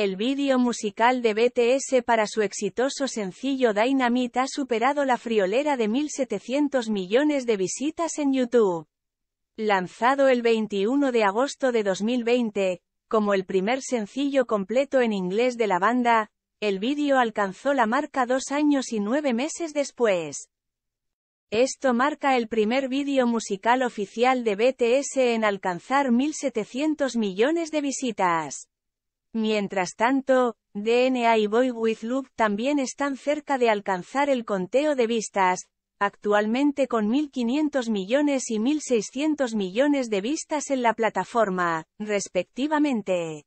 El vídeo musical de BTS para su exitoso sencillo Dynamite ha superado la friolera de 1.700 millones de visitas en YouTube. Lanzado el 21 de agosto de 2020, como el primer sencillo completo en inglés de la banda, el vídeo alcanzó la marca dos años y nueve meses después. Esto marca el primer vídeo musical oficial de BTS en alcanzar 1.700 millones de visitas. Mientras tanto, DNA y Boy With Loop también están cerca de alcanzar el conteo de vistas, actualmente con 1.500 millones y 1.600 millones de vistas en la plataforma, respectivamente.